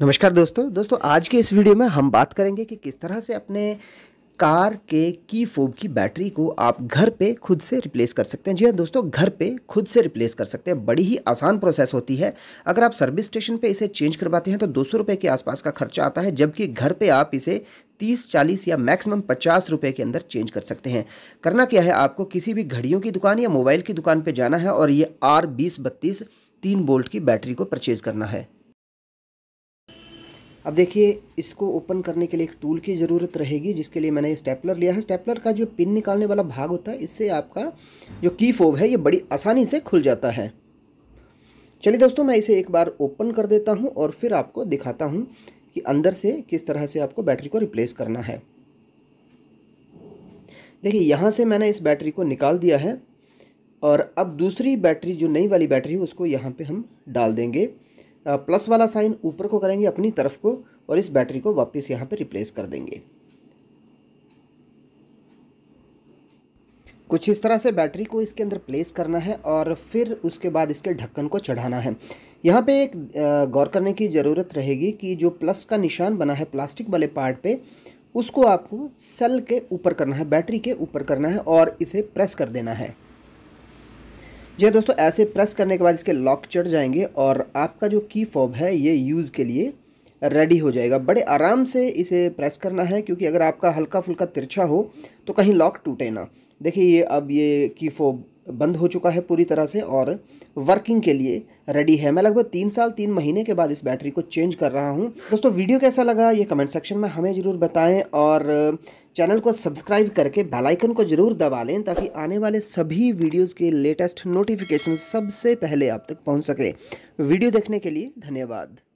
नमस्कार दोस्तों दोस्तों आज के इस वीडियो में हम बात करेंगे कि किस तरह से अपने कार के की फोब की बैटरी को आप घर पे खुद से रिप्लेस कर सकते हैं जी हाँ दोस्तों घर पे खुद से रिप्लेस कर सकते हैं बड़ी ही आसान प्रोसेस होती है अगर आप सर्विस स्टेशन पे इसे चेंज करवाते हैं तो दो सौ के आसपास का खर्चा आता है जबकि घर पर आप इसे तीस चालीस या मैक्सिमम पचास रुपये के अंदर चेंज कर सकते हैं करना क्या है आपको किसी भी घड़ियों की दुकान या मोबाइल की दुकान पर जाना है और ये आर बीस बत्तीस तीन वोल्ट की बैटरी को परचेज़ करना है अब देखिए इसको ओपन करने के लिए एक टूल की ज़रूरत रहेगी जिसके लिए मैंने ये स्टेपलर लिया है स्टेपलर का जो पिन निकालने वाला भाग होता है इससे आपका जो की फोब है ये बड़ी आसानी से खुल जाता है चलिए दोस्तों मैं इसे एक बार ओपन कर देता हूँ और फिर आपको दिखाता हूँ कि अंदर से किस तरह से आपको बैटरी को रिप्लेस करना है देखिए यहाँ से मैंने इस बैटरी को निकाल दिया है और अब दूसरी बैटरी जो नई वाली बैटरी है उसको यहाँ पे हम डाल देंगे प्लस वाला साइन ऊपर को करेंगे अपनी तरफ को और इस बैटरी को वापस यहाँ पे रिप्लेस कर देंगे कुछ इस तरह से बैटरी को इसके अंदर प्लेस करना है और फिर उसके बाद इसके ढक्कन को चढ़ाना है यहाँ पे एक गौर करने की ज़रूरत रहेगी कि जो प्लस का निशान बना है प्लास्टिक वाले पार्ट पे उसको आपको सेल के ऊपर करना है बैटरी के ऊपर करना है और इसे प्रेस कर देना है जी दोस्तों ऐसे प्रेस करने के बाद इसके लॉक चढ़ जाएंगे और आपका जो की फॉब है ये यूज़ के लिए रेडी हो जाएगा बड़े आराम से इसे प्रेस करना है क्योंकि अगर आपका हल्का फुल्का तिरछा हो तो कहीं लॉक टूटे ना देखिए ये अब ये की फॉब बंद हो चुका है पूरी तरह से और वर्किंग के लिए रेडी है मैं लगभग तीन साल तीन महीने के बाद इस बैटरी को चेंज कर रहा हूँ दोस्तों वीडियो कैसा लगा ये कमेंट सेक्शन में हमें ज़रूर बताएं और चैनल को सब्सक्राइब करके बेल आइकन को ज़रूर दबा लें ताकि आने वाले सभी वीडियोस के लेटेस्ट नोटिफिकेशन सबसे पहले आप तक पहुँच सके वीडियो देखने के लिए धन्यवाद